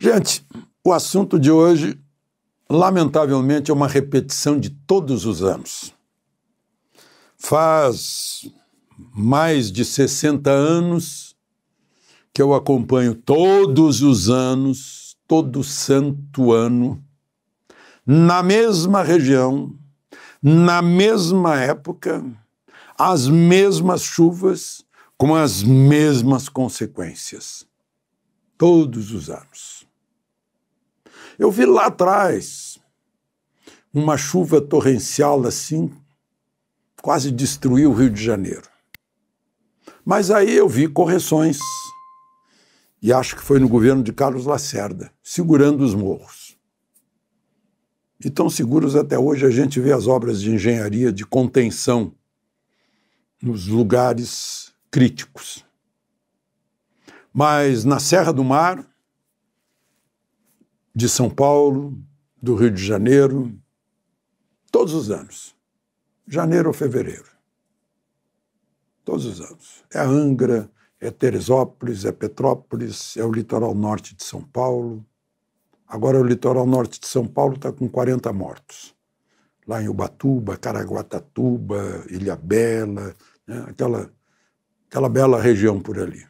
Gente, o assunto de hoje, lamentavelmente, é uma repetição de todos os anos. Faz mais de 60 anos que eu acompanho todos os anos, todo santo ano, na mesma região, na mesma época, as mesmas chuvas, com as mesmas consequências. Todos os anos. Eu vi lá atrás uma chuva torrencial assim, quase destruiu o Rio de Janeiro. Mas aí eu vi correções, e acho que foi no governo de Carlos Lacerda, segurando os morros. E tão seguros até hoje a gente vê as obras de engenharia de contenção nos lugares críticos. Mas na Serra do Mar, de São Paulo, do Rio de Janeiro, todos os anos. Janeiro ou fevereiro. Todos os anos. É Angra, é Teresópolis, é Petrópolis, é o litoral norte de São Paulo. Agora o litoral norte de São Paulo está com 40 mortos. Lá em Ubatuba, Caraguatatuba, Ilhabela, né? aquela, aquela bela região por ali.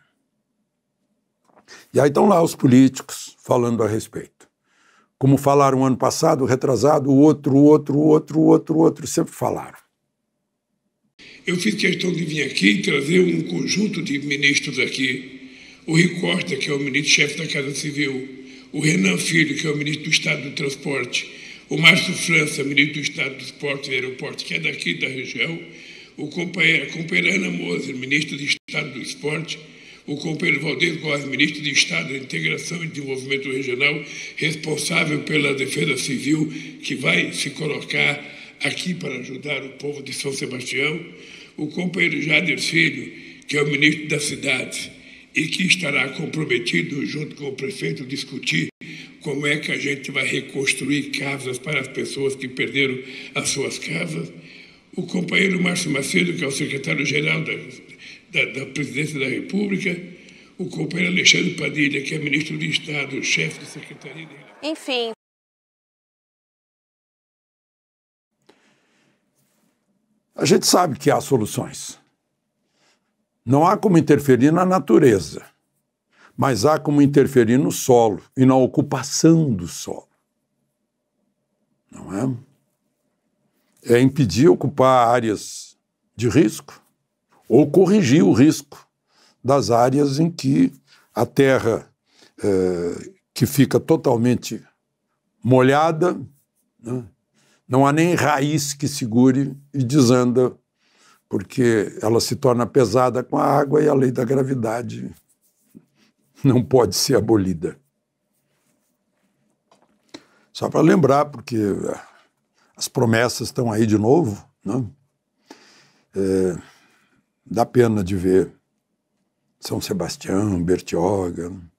E aí estão lá os políticos falando a respeito como falaram ano passado, retrasado, outro, outro, outro, outro, outro, sempre falaram. Eu fiz questão de vir aqui e trazer um conjunto de ministros aqui. O Rui Costa, que é o ministro-chefe da Casa Civil, o Renan Filho, que é o ministro do Estado do Transporte, o Márcio França, ministro do Estado do Esporte e Aeroporto, que é daqui da região, o companheiro, a companheira Ana Moser, ministra do Estado do Esporte, o companheiro Valdez Góes, ministro de Estado da Integração e Desenvolvimento Regional, responsável pela defesa civil, que vai se colocar aqui para ajudar o povo de São Sebastião, o companheiro Jader Filho, que é o ministro da cidade e que estará comprometido junto com o prefeito discutir como é que a gente vai reconstruir casas para as pessoas que perderam as suas casas. O companheiro Márcio Macedo, que é o secretário-geral da da, da presidência da República, o companheiro Alexandre Padilha, que é ministro de Estado, chefe de Secretaria de Enfim. A gente sabe que há soluções. Não há como interferir na natureza, mas há como interferir no solo e na ocupação do solo. Não é? É impedir ocupar áreas de risco ou corrigir o risco das áreas em que a terra é, que fica totalmente molhada, né, não há nem raiz que segure e desanda, porque ela se torna pesada com a água e a lei da gravidade não pode ser abolida. Só para lembrar, porque as promessas estão aí de novo, né? É, Dá pena de ver São Sebastião, Bertioga. Né?